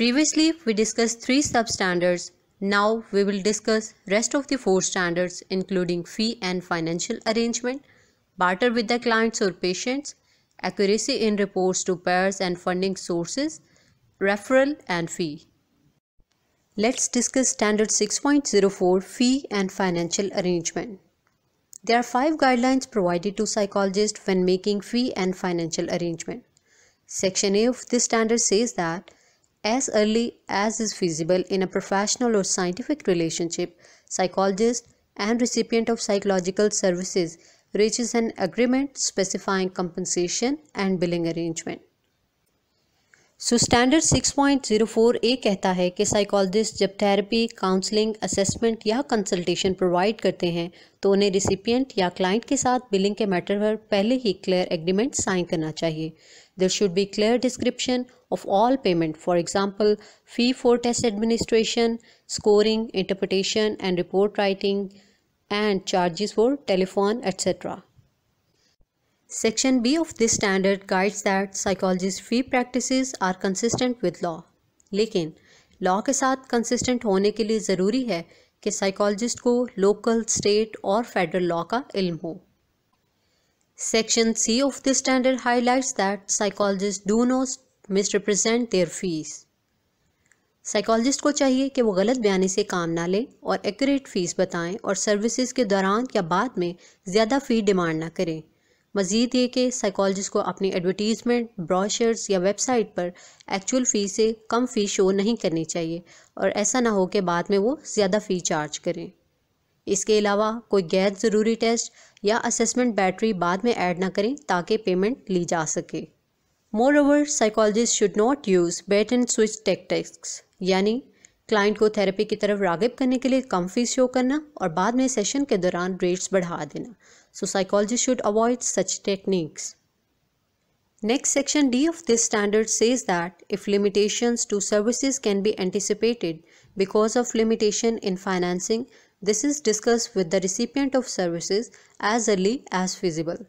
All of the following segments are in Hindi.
Previously, we discussed three substandards. Now, we will discuss rest of the four standards including fee and financial arrangement, barter with the clients or patients, accuracy in reports to payers and funding sources, referral and fee. Let's discuss standard 6.04 fee and financial arrangement. There are five guidelines provided to psychologists when making fee and financial arrangement. Section A of this standard says that as early as is feasible in a professional or scientific relationship, psychologist and recipient of psychological services reaches an agreement specifying compensation and billing arrangement. So standard 6.04 A कहता है कि साइकोलॉजिस्ट जब थेरेपी काउंसलिंग असेसमेंट या कंसल्टेशन प्रोवाइड करते हैं तो उन्हें रिसिपियंट या क्लाइंट के साथ बिलिंग के मैटर पर पहले ही क्लियर एग्रीमेंट साइन करना चाहिए there should be clear description of all payment for example fee for test administration scoring interpretation and report writing and charges for telephone etcetera Section B of this standard guides that psychologist free practices are consistent with law. लेकिन law के साथ consistent होने के लिए ज़रूरी है कि psychologist को local, state और federal law का इल्म हो Section C of this standard highlights that psychologists do not misrepresent their fees. Psychologist को चाहिए कि वो गलत बयानी से काम ना लें और एक्यूरेट फीस बताएं और सर्विसेज के दौरान या बाद में ज़्यादा फ़ी डिमांड ना करें मज़ीद ये कि साइकोलॉजिस्ट को अपनी एडवर्टीज़मेंट ब्रॉशर्स या वेबसाइट पर एक्चुअल फ़ी से कम फ़ी शो नहीं करनी चाहिए और ऐसा ना हो कि बाद में वो ज़्यादा फ़ी चार्ज करें इसके अलावा कोई गैर ज़रूरी टेस्ट या असेसमेंट बैटरी बाद में ऐड ना करें ताकि पेमेंट ली जा सके moreover psychologist should not use bait and switch tactics यानी क्लाइंट को थेरेपी की तरफ रागब करने के लिए कम फीस शो करना और बाद में सेशन के दौरान रेट्स बढ़ा देना so psychology should avoid such techniques next section D of this standard says that if limitations to services can be anticipated because of limitation in financing this is discuss with the recipient of services as early as feasible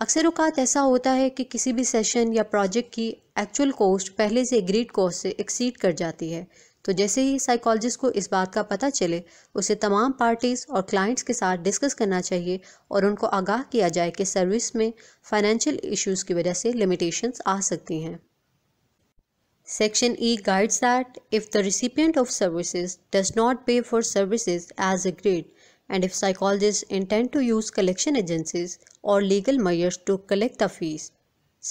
अक्सर अवकात ऐसा होता है कि किसी भी सेशन या प्रोजेक्ट की एक्चुअल कॉस्ट पहले से एग्रीड कॉस्ट से एक्सीड कर जाती है तो जैसे ही साइकोलॉजिस्ट को इस बात का पता चले उसे तमाम पार्टीज और क्लाइंट्स के साथ डिस्कस करना चाहिए और उनको आगाह किया जाए कि सर्विस में फाइनेंशियल इश्यूज की वजह से लिमिटेशंस आ सकती हैं section E guides that if the recipient of services does not pay for services as agreed and if psychologist intent to use collection agencies और legal measures to collect the fees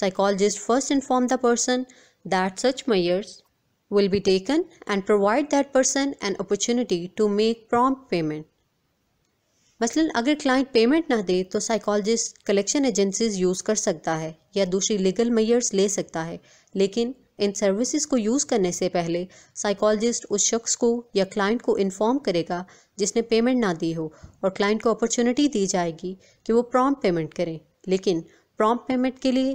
psychologist first inform the person that such measures will be taken and provide that person an opportunity to make prompt payment. मसलन अगर क्लाइंट पेमेंट ना दे तो साइकोलॉजिस्ट कलेक्शन एजेंसीज यूज़ कर सकता है या दूसरी लीगल मैयर्स ले सकता है लेकिन इन सर्विसेज को यूज़ करने से पहले साइकोलॉजिस्ट उस शख्स को या क्लाइंट को इन्फॉर्म करेगा जिसने पेमेंट ना दी हो और क्लाइंट को अपॉर्चुनिटी दी जाएगी कि वो प्रॉम्प्ट पेमेंट करें लेकिन प्रॉम्प्ट पेमेंट के लिए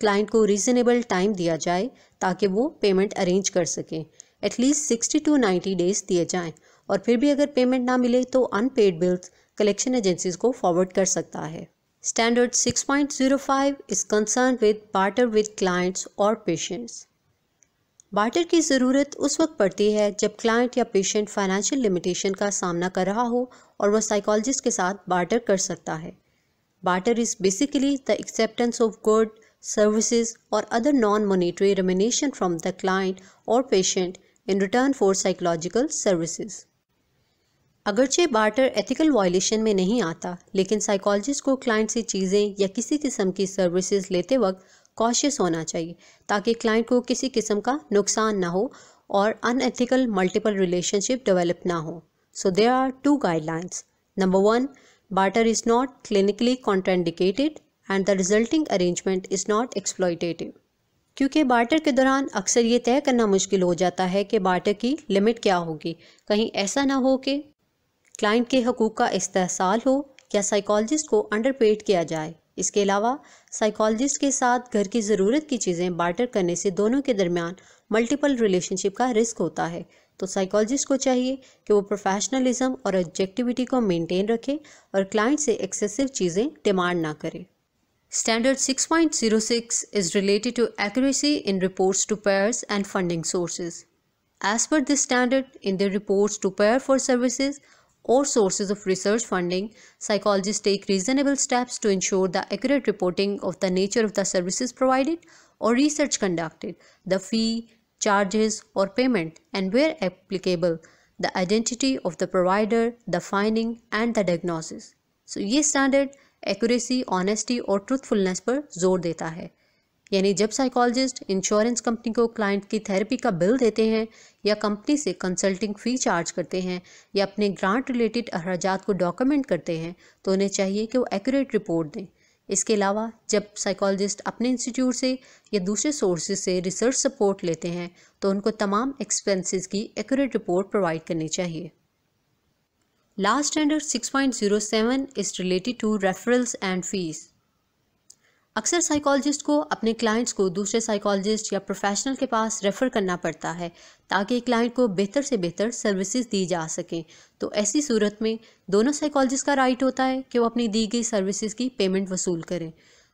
क्लाइंट को रीज़नेबल टाइम दिया जाए ताकि वो पेमेंट अरेंज कर सकें at least sixty to ninety days दिए जाएँ और फिर भी अगर पेमेंट ना मिले तो अनपेड बिल्स कलेक्शन एजेंसीज को फॉरवर्ड कर सकता है standard 6.05 is concern with barter with clients और पेशेंट्स बार्टर की ज़रूरत उस वक्त पड़ती है जब क्लाइंट या पेशेंट फाइनेंशियल लिमिटेशन का सामना कर रहा हो और वह साइकोलॉजिस्ट के साथ बार्टर कर सकता है barter is basically the acceptance of good services और other non monetary remuneration from the client और patient in return for psychological services अगरचे बाटर एथिकल वायलेशन में नहीं आता लेकिन साइकोलॉजिस्ट को क्लाइंट से चीज़ें या किसी किस्म की सर्विसेज लेते वक्त कॉशियस होना चाहिए ताकि क्लाइंट को किसी किस्म का नुकसान ना हो और अनएथिकल मल्टीपल रिलेशनशिप डेवलप ना हो so there are two guidelines number one barter is not clinically contraindicated and the resulting arrangement is not exploitative. क्योंकि बार्टर के दौरान अक्सर ये तय करना मुश्किल हो जाता है कि बार्टर की लिमिट क्या होगी कहीं ऐसा ना हो कि क्लाइंट के हकूक़ का इस्तेसाल हो या साइकोलॉजिस्ट को अंडरपेड किया जाए इसके अलावा साइकोलॉजिस्ट के साथ घर की ज़रूरत की चीज़ें बार्टर करने से दोनों के दरमियान मल्टीपल रिलेशनशिप का रिस्क होता है तो साइकोलॉजिस्ट को चाहिए कि वो प्रोफेशनलिज्म और ऑब्जेक्टिविटी को मेंटेन रखे और क्लाइंट से एक्सेसिव चीज़ें डिमांड ना करें standard 6.06 point zero six is related to accuracy in reports to payers and funding sources as per this standard in the reports to payer for services और sources of research funding psychologist take reasonable steps to ensure the accurate reporting of the nature of the services provided और research conducted the fee charges or payment and where applicable the identity of the provider, the finding and the diagnosis. So so, ये स्टैंडर्ड एक्यूरेसी ऑनेस्टी और ट्रूथफुलनेस पर जोर देता है यानी जब साइकोलॉजिस्ट इंश्योरेंस कंपनी को क्लाइंट की थेरेपी का बिल देते हैं या कंपनी से कंसल्टिंग फ़ी चार्ज करते हैं या अपने ग्रांट रिलेटेड अखराज को डॉक्यूमेंट करते हैं तो उन्हें चाहिए कि वो एक्यूरेट रिपोर्ट दें इसके अलावा जब साइकोलॉजिस्ट अपने इंस्टीट्यूट से या दूसरे सोर्सेज से रिसर्च सपोर्ट लेते हैं तो उनको तमाम एक्सपेंसेस की एक्यूरेट रिपोर्ट प्रोवाइड करनी चाहिए last standard 6.07 is related to referrals and fees अक्सर साइकोलॉजिस्ट को अपने क्लाइंट्स को दूसरे साइकोलॉजिस्ट या प्रोफेशनल के पास रेफर करना पड़ता है ताकि क्लाइंट को बेहतर से बेहतर सर्विसेज दी जा सकें तो ऐसी सूरत में दोनों साइकोलॉजिस्ट का राइट होता है कि वो अपनी दी गई सर्विसेज की पेमेंट वसूल करें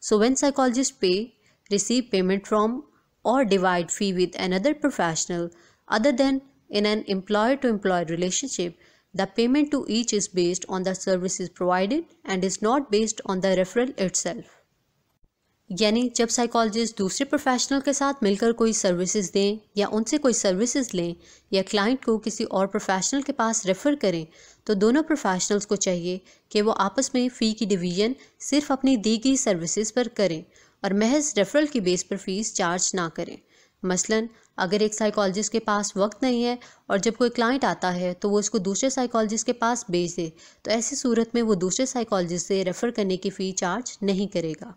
so when psychologist pay receive payment from और divide fee with another professional other than in an employ to employ relationship the payment to each is based on the service provided and is not based on the referral itself यानी जब साइकोलॉजिस्ट दूसरे प्रोफेशनल के साथ मिलकर कोई सर्विसेज दें या उनसे कोई सर्विसेज लें या क्लाइंट को किसी और प्रोफेशनल के पास रेफ़र करें तो दोनों प्रोफेशनल्स को चाहिए कि वो आपस में फ़ी की डिवीज़न सिर्फ अपनी दी गई सर्विसेज पर करें और महज रेफरल की बेस पर फ़ीस चार्ज ना करें मसलन अगर एक साइकोलॉजिस्ट के पास वक्त नहीं है और जब कोई क्लाइंट आता है तो वो उसको दूसरे साइकोलॉजिस्ट के पास भेज दे तो ऐसी सूरत में वो दूसरे साइकोलॉजिस्ट से रेफ़र करने की फ़ी चार्ज नहीं करेगा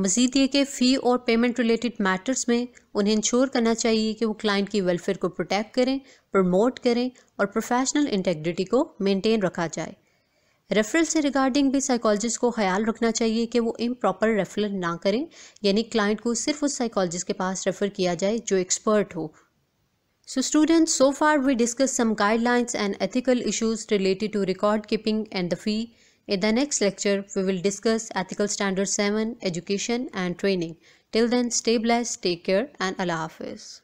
मजीद ये कि फ़ी और पेमेंट रिलेटेड मैटर्स में उन्हें इंश्योर करना चाहिए कि वो क्लाइंट की वेलफेयर को प्रोटेक्ट करें प्रमोट करें और प्रोफेशनल इंटेग्रिटी को मेनटेन रखा जाए रेफरल से रिगार्डिंग भी साइकोलॉजिस्ट को ख्याल रखना चाहिए कि वो इम प्रॉपर रेफरल ना करें यानी क्लाइंट को सिर्फ उस साइकोलॉजिस्ट के पास रेफ़र किया जाए जो एक्सपर्ट हो so student so far we discuss some guidelines and ethical issues related to record keeping and the fee In the next lecture, we will discuss Ethical Standard 7, Education and Training. Till then, stay blessed, take care and Allah Hafiz.